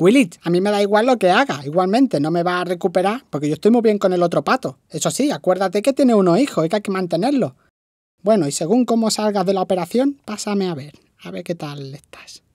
Willit, a mí me da igual lo que haga, igualmente no me va a recuperar porque yo estoy muy bien con el otro pato. Eso sí, acuérdate que tiene unos hijos y que hay que mantenerlo. Bueno, y según cómo salgas de la operación, pásame a ver, a ver qué tal estás.